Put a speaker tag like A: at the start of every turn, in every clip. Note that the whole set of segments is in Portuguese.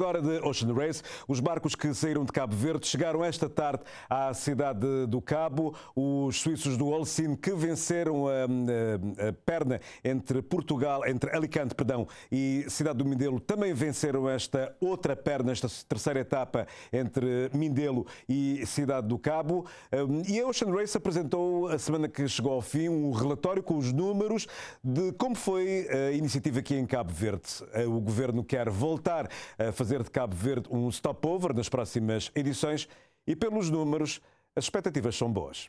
A: Agora de Ocean Race, os barcos que saíram de Cabo Verde chegaram esta tarde à cidade do Cabo. Os suíços do Olcine que venceram a, a, a, perna entre Portugal, entre Alicante, perdão, e cidade do Mindelo, também venceram esta outra perna, esta terceira etapa entre Mindelo e cidade do Cabo. Hum, e a Ocean Race apresentou a semana que chegou ao fim um relatório com os números de como foi a iniciativa aqui em Cabo Verde. O governo quer voltar a fazer fazer de Cabo Verde um stopover nas próximas edições e, pelos números, as expectativas são boas.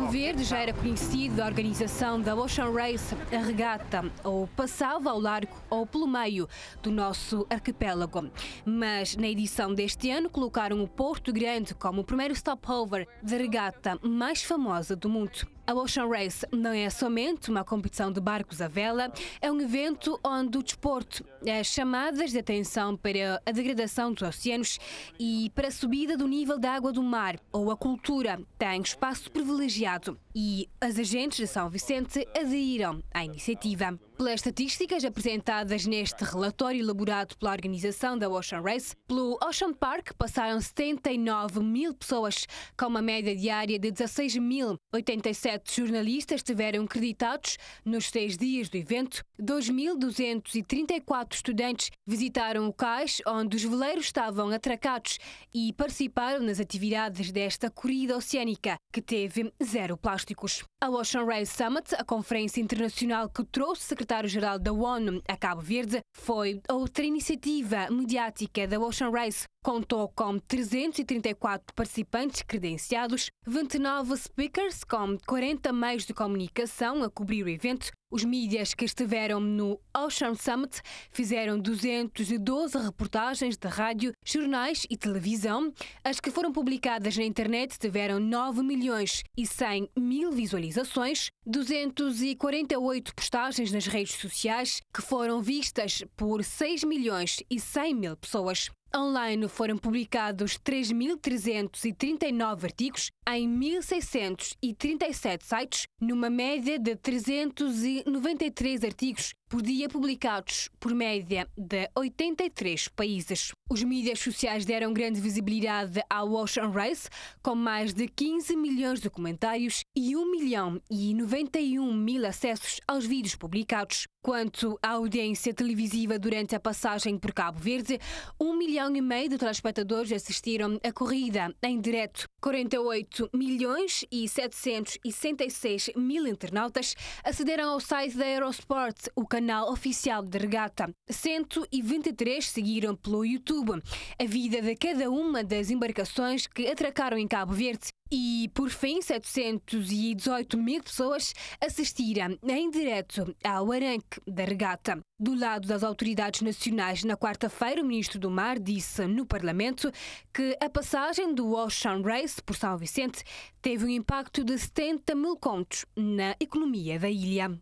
B: Cabo Verde já era conhecido a organização da Ocean Race, a regata, ou passava ao largo ou pelo meio do nosso arquipélago. Mas na edição deste ano colocaram o Porto Grande como o primeiro stopover da regata mais famosa do mundo. A Ocean Race não é somente uma competição de barcos à vela, é um evento onde o desporto, as eh, chamadas de atenção para a degradação dos oceanos e para a subida do nível da água do mar ou a cultura têm espaço privilegiado e as agentes de São Vicente aderiram à iniciativa. Pelas estatísticas apresentadas neste relatório elaborado pela organização da Ocean Race, pelo Ocean Park passaram 79 mil pessoas, com uma média diária de 16 mil. 87 jornalistas estiveram creditados nos três dias do evento. 2.234 estudantes visitaram o cais onde os veleiros estavam atracados e participaram nas atividades desta corrida oceânica, que teve zero plásticos. A Ocean Race Summit, a conferência internacional que trouxe secretários secretário-geral da ONU a Cabo Verde, foi outra iniciativa mediática da Ocean Race. Contou com 334 participantes credenciados, 29 speakers com 40 meios de comunicação a cobrir o evento os mídias que estiveram no Ocean Summit fizeram 212 reportagens de rádio, jornais e televisão. As que foram publicadas na internet tiveram 9 milhões e 100 mil visualizações, 248 postagens nas redes sociais que foram vistas por 6 milhões e 100 mil pessoas. Online foram publicados 3.339 artigos em 1.637 sites, numa média de 393 artigos por dia publicados, por média de 83 países. Os mídias sociais deram grande visibilidade ao Ocean Race, com mais de 15 milhões de comentários e 1 milhão e 91 mil acessos aos vídeos publicados. Quanto à audiência televisiva durante a passagem por Cabo Verde, 1 milhão e meio de telespectadores assistiram à corrida em direto. 48 milhões e 766 mil internautas acederam ao site da Aerosport, o canal oficial de regata. 123 seguiram pelo YouTube YouTube, a vida de cada uma das embarcações que atracaram em Cabo Verde e, por fim, 718 mil pessoas assistiram em direto ao arranque da regata. Do lado das autoridades nacionais, na quarta-feira, o ministro do Mar disse no Parlamento que a passagem do Ocean Race por São Vicente teve um impacto de 70 mil contos na economia da ilha.